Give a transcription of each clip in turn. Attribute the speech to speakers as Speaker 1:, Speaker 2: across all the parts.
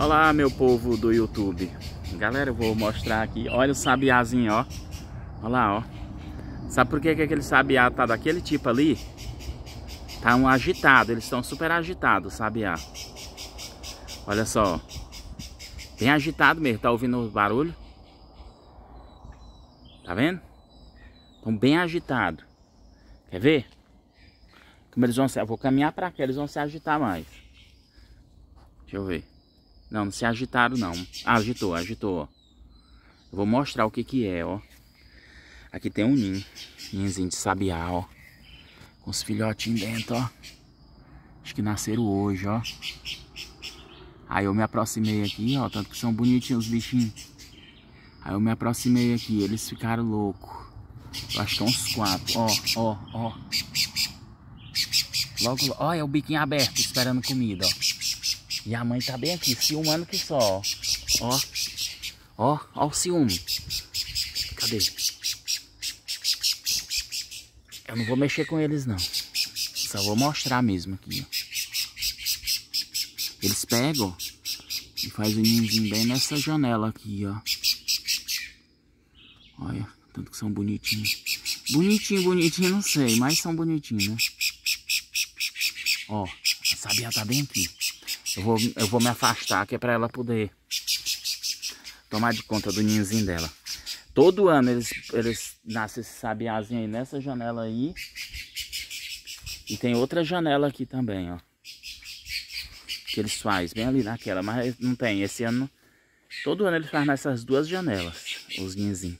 Speaker 1: Olá meu povo do YouTube Galera, eu vou mostrar aqui Olha o sabiazinho, ó Olha lá, ó Sabe por que, que aquele sabiá tá daquele tipo ali? Tá um agitado, eles estão super agitados, sabiá Olha só Bem agitado mesmo, tá ouvindo o barulho? Tá vendo? Estão bem agitado Quer ver? Como eles vão se... Eu vou caminhar pra cá, eles vão se agitar mais Deixa eu ver não, não se agitaram não. Ah, agitou, agitou. Eu vou mostrar o que que é, ó. Aqui tem um ninho. Ninhozinho de sabiá, ó. Com os filhotinhos dentro, ó. Acho que nasceram hoje, ó. Aí eu me aproximei aqui, ó. Tanto que são bonitinhos os bichinhos. Aí eu me aproximei aqui. Eles ficaram loucos. Eu acho que são é uns quatro. Ó, ó, ó. Logo, ó, é o biquinho aberto esperando comida, ó. E a mãe tá bem aqui, ciumando que só, ó. Ó, ó o ciúme. Cadê? Eu não vou mexer com eles, não. Só vou mostrar mesmo aqui, ó. Eles pegam e fazem um ninzinho bem nessa janela aqui, ó. Olha, tanto que são bonitinhos. Bonitinho, bonitinho, não sei, mas são bonitinhos, né? Ó, a Sabia tá bem aqui. Eu vou, eu vou me afastar que é para ela poder tomar de conta do ninhozinho dela. Todo ano eles, eles nascem esse sabiazinho aí nessa janela aí. E tem outra janela aqui também, ó. Que eles fazem, bem ali naquela, mas não tem. Esse ano, todo ano eles fazem nessas duas janelas, os ninhozinhos.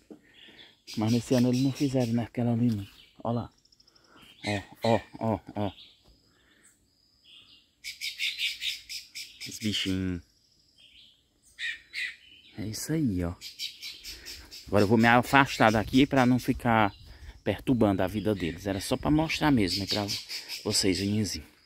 Speaker 1: Mas nesse ano eles não fizeram naquela ali, não. Ó lá. Ó, ó, ó, ó. bichinhos. É isso aí, ó. Agora eu vou me afastar daqui para não ficar perturbando a vida deles. Era só para mostrar mesmo, né, para vocês, vinhozinho.